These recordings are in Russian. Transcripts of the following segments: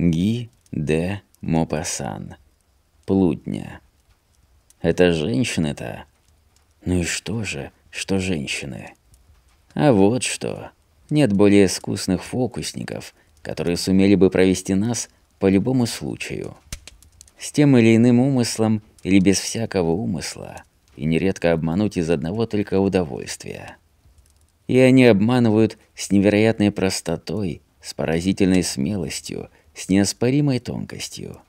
Ги де Мопассан. Плутня. Это женщины-то? Ну и что же, что женщины? А вот что. Нет более искусных фокусников, которые сумели бы провести нас по любому случаю. С тем или иным умыслом или без всякого умысла, и нередко обмануть из одного только удовольствия. И они обманывают с невероятной простотой, с поразительной смелостью, с неоспоримой тонкостью.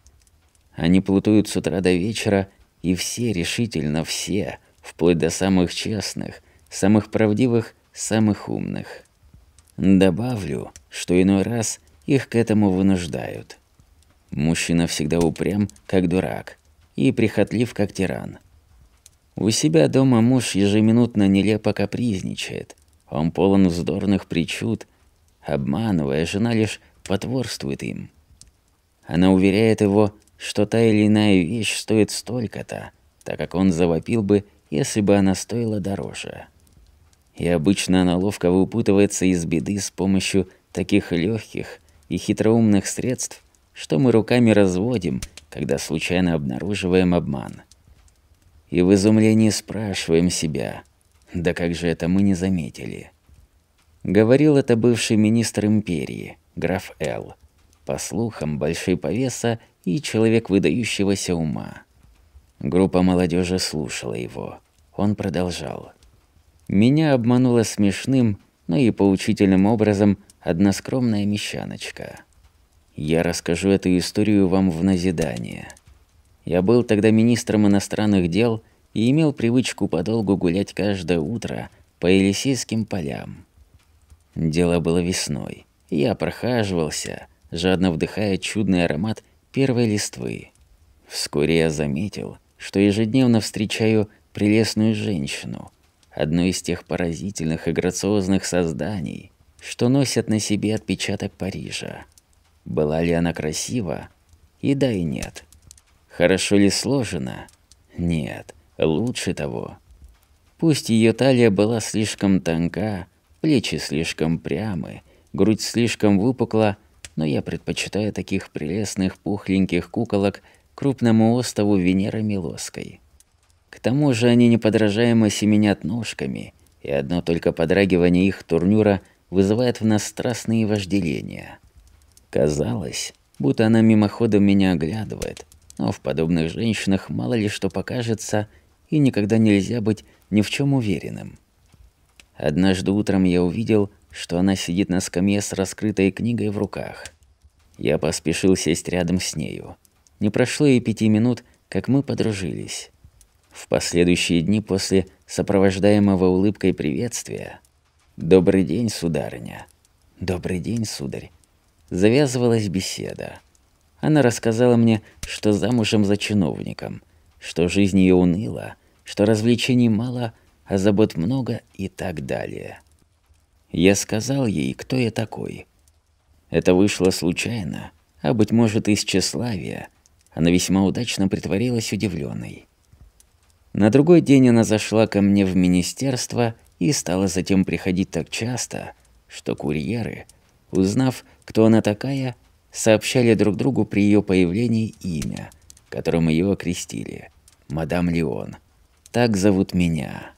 Они плутуют с утра до вечера, и все, решительно все, вплоть до самых честных, самых правдивых, самых умных. Добавлю, что иной раз их к этому вынуждают. Мужчина всегда упрям, как дурак, и прихотлив, как тиран. У себя дома муж ежеминутно нелепо капризничает. Он полон вздорных причуд. Обманывая, жена лишь потворствует им. Она уверяет его, что та или иная вещь стоит столько-то, так как он завопил бы, если бы она стоила дороже. И обычно она ловко выпутывается из беды с помощью таких легких и хитроумных средств, что мы руками разводим, когда случайно обнаруживаем обман. И в изумлении спрашиваем себя, да как же это мы не заметили? Говорил это бывший министр империи, граф Л по слухам, большой повеса и человек выдающегося ума. Группа молодежи слушала его. Он продолжал. «Меня обманула смешным, но и поучительным образом одна скромная мещаночка. Я расскажу эту историю вам в назидание. Я был тогда министром иностранных дел и имел привычку подолгу гулять каждое утро по Елисейским полям. Дело было весной. Я прохаживался, жадно вдыхая чудный аромат первой листвы. Вскоре я заметил, что ежедневно встречаю прелестную женщину, одну из тех поразительных и грациозных созданий, что носят на себе отпечаток Парижа. Была ли она красива? И да, и нет. Хорошо ли сложена? Нет, лучше того. Пусть ее талия была слишком тонка, плечи слишком прямы, грудь слишком выпукла – но я предпочитаю таких прелестных пухленьких куколок крупному остову Венеры Милоской. К тому же они неподражаемо семенят ножками, и одно только подрагивание их турнюра вызывает в нас страстные вожделения. Казалось, будто она мимоходом меня оглядывает, но в подобных женщинах мало ли что покажется, и никогда нельзя быть ни в чем уверенным. Однажды утром я увидел, что она сидит на скамье с раскрытой книгой в руках. Я поспешил сесть рядом с нею. Не прошло и пяти минут, как мы подружились. В последующие дни после сопровождаемого улыбкой приветствия «Добрый день, сударыня!» «Добрый день, сударь!» Завязывалась беседа. Она рассказала мне, что замужем за чиновником, что жизнь ее уныла, что развлечений мало, а забот много и так далее. Я сказал ей, кто я такой. Это вышло случайно, а, быть может, из тщеславия. Она весьма удачно притворилась удивленной. На другой день она зашла ко мне в министерство и стала затем приходить так часто, что курьеры, узнав, кто она такая, сообщали друг другу при ее появлении имя, которым ее окрестили – мадам Леон. Так зовут меня.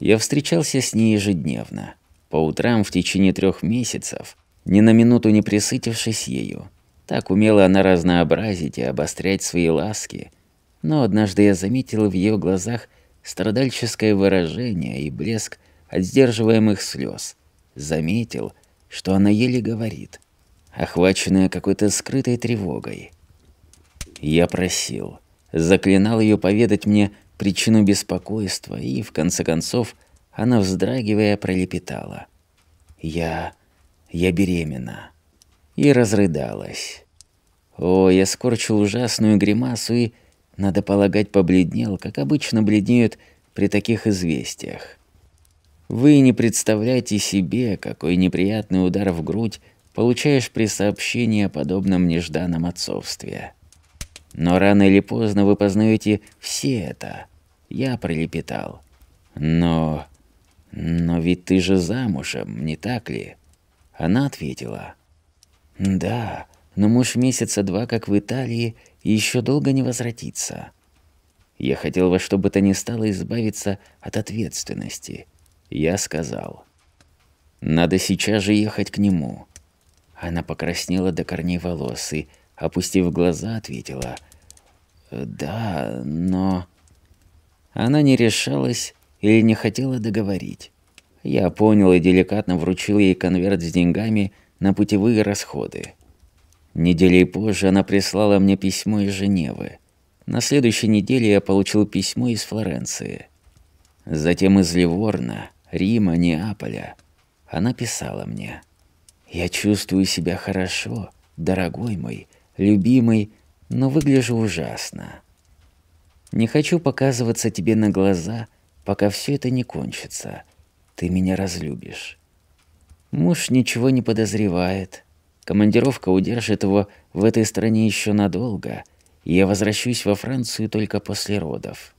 Я встречался с ней ежедневно – по утрам в течение трех месяцев, ни на минуту не присытившись ею, так умела она разнообразить и обострять свои ласки. Но однажды я заметил в ее глазах страдальческое выражение и блеск от сдерживаемых слез. Заметил, что она еле говорит, охваченная какой-то скрытой тревогой. Я просил, заклинал ее поведать мне причину беспокойства и, в конце концов, она, вздрагивая, пролепетала. «Я... я беременна». И разрыдалась. О, я скорчил ужасную гримасу и, надо полагать, побледнел, как обычно бледнеют при таких известиях. Вы не представляете себе, какой неприятный удар в грудь получаешь при сообщении о подобном нежданном отцовстве. Но рано или поздно вы познаете все это. Я пролепетал. Но «Но ведь ты же замужем, не так ли?» Она ответила. «Да, но муж месяца два, как в Италии, и еще долго не возвратится». Я хотел во что бы то ни стало избавиться от ответственности. Я сказал. «Надо сейчас же ехать к нему». Она покраснела до корней волос и, опустив глаза, ответила. «Да, но...» Она не решалась, и не хотела договорить. Я понял и деликатно вручил ей конверт с деньгами на путевые расходы. Неделей позже она прислала мне письмо из Женевы. На следующей неделе я получил письмо из Флоренции. Затем из Ливорна, Рима, Неаполя. Она писала мне. «Я чувствую себя хорошо, дорогой мой, любимый, но выгляжу ужасно. Не хочу показываться тебе на глаза – пока все это не кончится. Ты меня разлюбишь». Муж ничего не подозревает. Командировка удержит его в этой стране еще надолго, и я возвращусь во Францию только после родов.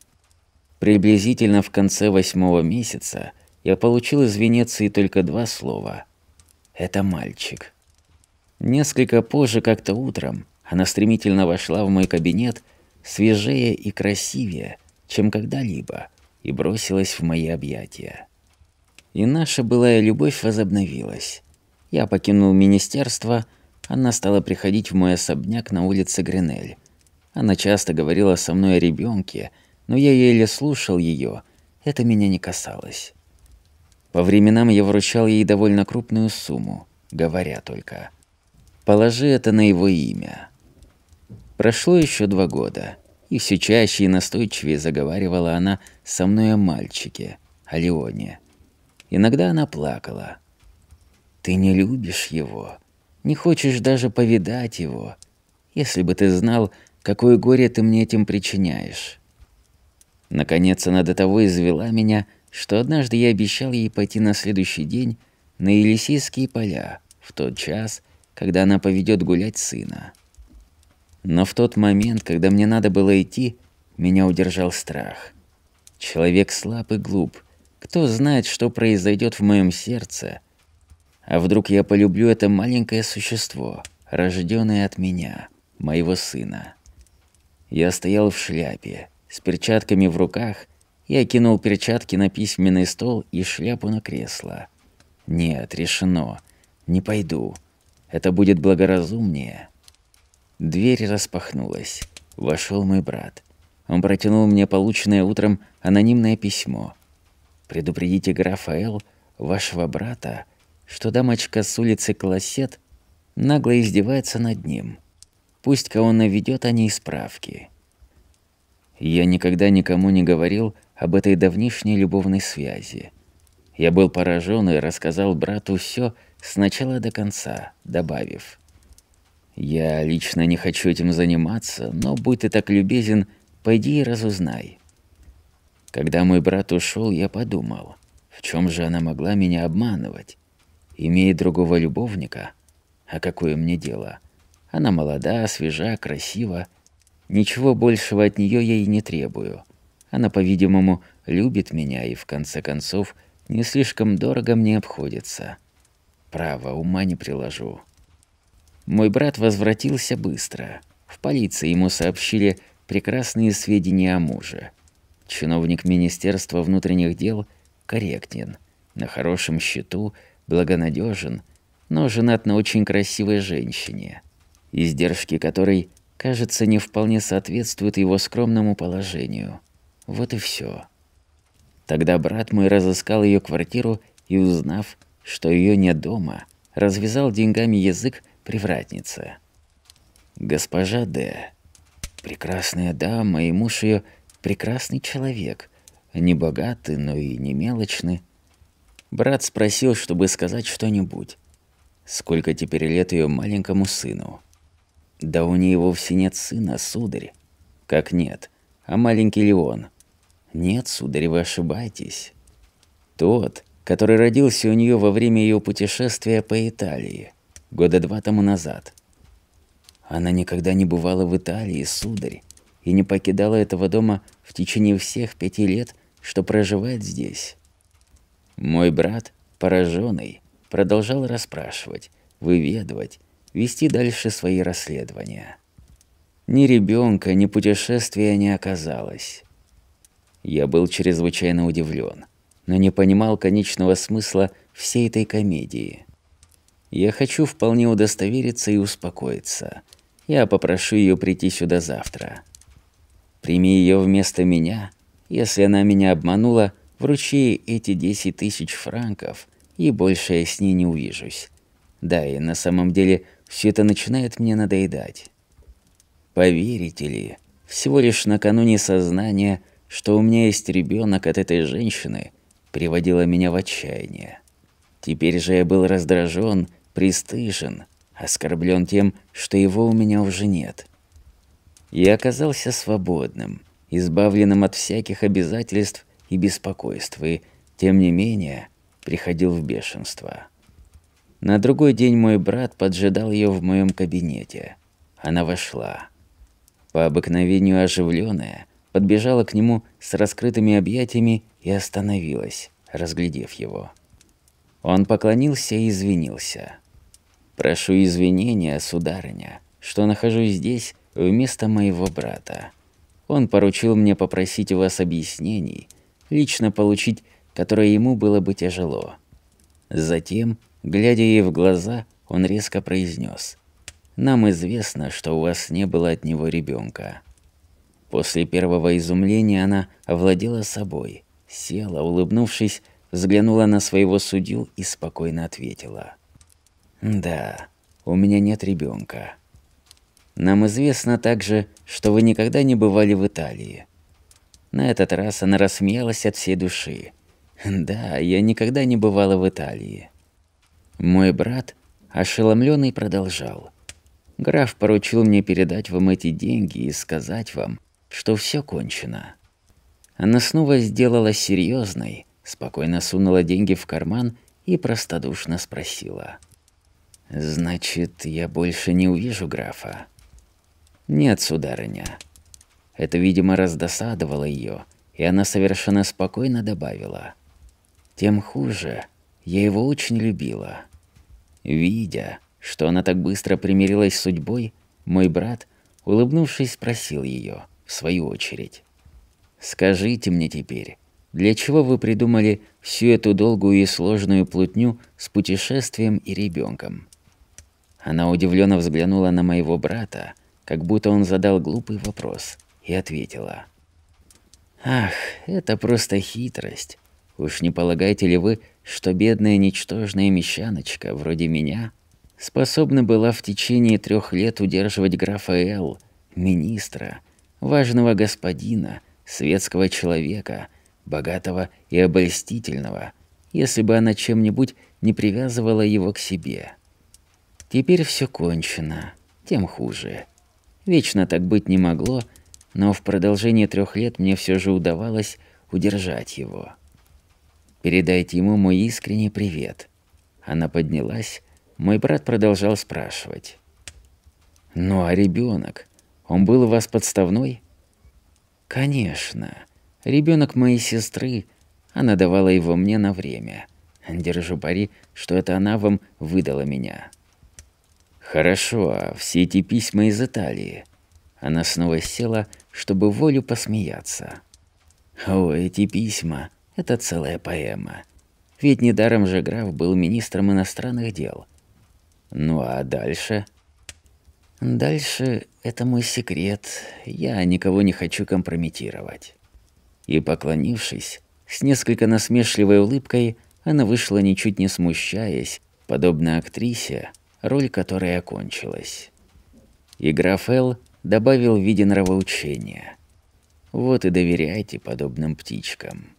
Приблизительно в конце восьмого месяца я получил из Венеции только два слова. «Это мальчик». Несколько позже, как-то утром, она стремительно вошла в мой кабинет, свежее и красивее, чем когда-либо – и бросилась в мои объятия. И наша былая любовь возобновилась. Я покинул министерство, она стала приходить в мой особняк на улице Гринель. Она часто говорила со мной о ребёнке, но я еле слушал её. это меня не касалось. По временам я вручал ей довольно крупную сумму, говоря только. «Положи это на его имя». Прошло ещё два года. И все чаще и настойчивее заговаривала она со мной о мальчике, о Леоне. Иногда она плакала. «Ты не любишь его, не хочешь даже повидать его. Если бы ты знал, какое горе ты мне этим причиняешь». Наконец она до того извела меня, что однажды я обещал ей пойти на следующий день на Елисейские поля, в тот час, когда она поведет гулять сына. Но в тот момент, когда мне надо было идти, меня удержал страх. Человек слаб и глуп. Кто знает, что произойдет в моем сердце? А вдруг я полюблю это маленькое существо, рожденное от меня, моего сына? Я стоял в шляпе, с перчатками в руках, и окинул перчатки на письменный стол и шляпу на кресло. Нет, решено. Не пойду. Это будет благоразумнее. Дверь распахнулась. Вошел мой брат. Он протянул мне полученное утром анонимное письмо. «Предупредите графа Эл, вашего брата, что дамочка с улицы Колосет нагло издевается над ним. Пусть-ка он наведет о ней справки». Я никогда никому не говорил об этой давнишней любовной связи. Я был поражен и рассказал брату все с начала до конца, добавив – я лично не хочу этим заниматься, но будь ты так любезен, пойди и разузнай. Когда мой брат ушел, я подумал, в чем же она могла меня обманывать? Имея другого любовника? А какое мне дело? Она молода, свежа, красива. Ничего большего от нее я и не требую. Она, по-видимому, любит меня и, в конце концов, не слишком дорого мне обходится. Право, ума не приложу. Мой брат возвратился быстро. В полиции ему сообщили прекрасные сведения о муже. Чиновник Министерства внутренних дел корректен, на хорошем счету, благонадежен, но женат на очень красивой женщине, издержки которой, кажется, не вполне соответствуют его скромному положению. Вот и все. Тогда брат мой разыскал ее квартиру и, узнав, что ее нет дома, развязал деньгами язык привратница. Госпожа Д. Прекрасная дама и муж ее прекрасный человек. Не богатый, но и не мелочный. Брат спросил, чтобы сказать что-нибудь. Сколько теперь лет ее маленькому сыну? Да у нее вовсе нет сына, сударь. Как нет? А маленький ли он? Нет, сударь, вы ошибаетесь. Тот, который родился у нее во время ее путешествия по Италии года два тому назад. Она никогда не бывала в Италии, сударь, и не покидала этого дома в течение всех пяти лет, что проживает здесь. Мой брат, пораженный, продолжал расспрашивать, выведывать, вести дальше свои расследования. Ни ребенка, ни путешествия не оказалось. Я был чрезвычайно удивлен, но не понимал конечного смысла всей этой комедии. Я хочу вполне удостовериться и успокоиться. Я попрошу ее прийти сюда завтра. Прими ее вместо меня. Если она меня обманула, вручи ей эти 10 тысяч франков, и больше я с ней не увижусь. Да, и на самом деле все это начинает мне надоедать. Поверите ли, всего лишь накануне сознания, что у меня есть ребенок от этой женщины, приводило меня в отчаяние. Теперь же я был раздражен пристыжен, оскорблен тем, что его у меня уже нет. Я оказался свободным, избавленным от всяких обязательств и беспокойств, и, тем не менее, приходил в бешенство. На другой день мой брат поджидал ее в моем кабинете. Она вошла. По обыкновению оживленная, подбежала к нему с раскрытыми объятиями и остановилась, разглядев его. Он поклонился и извинился. «Прошу извинения, сударыня, что нахожусь здесь вместо моего брата. Он поручил мне попросить у вас объяснений, лично получить, которое ему было бы тяжело». Затем, глядя ей в глаза, он резко произнес: «Нам известно, что у вас не было от него ребенка. После первого изумления она овладела собой, села, улыбнувшись, Взглянула на своего судью и спокойно ответила. «Да, у меня нет ребенка. Нам известно также, что вы никогда не бывали в Италии». На этот раз она рассмеялась от всей души. «Да, я никогда не бывала в Италии». Мой брат, ошеломленный, продолжал. «Граф поручил мне передать вам эти деньги и сказать вам, что все кончено». Она снова сделала серьезной, спокойно сунула деньги в карман и простодушно спросила. «Значит, я больше не увижу графа?» «Нет, сударыня». Это, видимо, раздосадовало ее, и она совершенно спокойно добавила. «Тем хуже. Я его очень любила». Видя, что она так быстро примирилась с судьбой, мой брат, улыбнувшись, спросил ее, в свою очередь. «Скажите мне теперь, для чего вы придумали всю эту долгую и сложную плутню с путешествием и ребенком? Она удивленно взглянула на моего брата, как будто он задал глупый вопрос, и ответила. «Ах, это просто хитрость. Уж не полагаете ли вы, что бедная ничтожная мещаночка, вроде меня, способна была в течение трех лет удерживать графа Эл, министра, важного господина, светского человека – богатого и обольстительного, если бы она чем-нибудь не привязывала его к себе. Теперь все кончено, тем хуже. Вечно так быть не могло, но в продолжение трех лет мне все же удавалось удержать его. «Передайте ему мой искренний привет». Она поднялась, мой брат продолжал спрашивать. «Ну а ребенок? Он был у вас подставной?» «Конечно. Ребенок моей сестры, она давала его мне на время. Держу пари, что это она вам выдала меня. Хорошо, а все эти письма из Италии. Она снова села, чтобы волю посмеяться. О, эти письма – это целая поэма. Ведь недаром же граф был министром иностранных дел. Ну а дальше? Дальше – это мой секрет. Я никого не хочу компрометировать и, поклонившись, с несколько насмешливой улыбкой, она вышла ничуть не смущаясь, подобно актрисе, роль которой окончилась. И граф Эл добавил в виде нравоучения. «Вот и доверяйте подобным птичкам».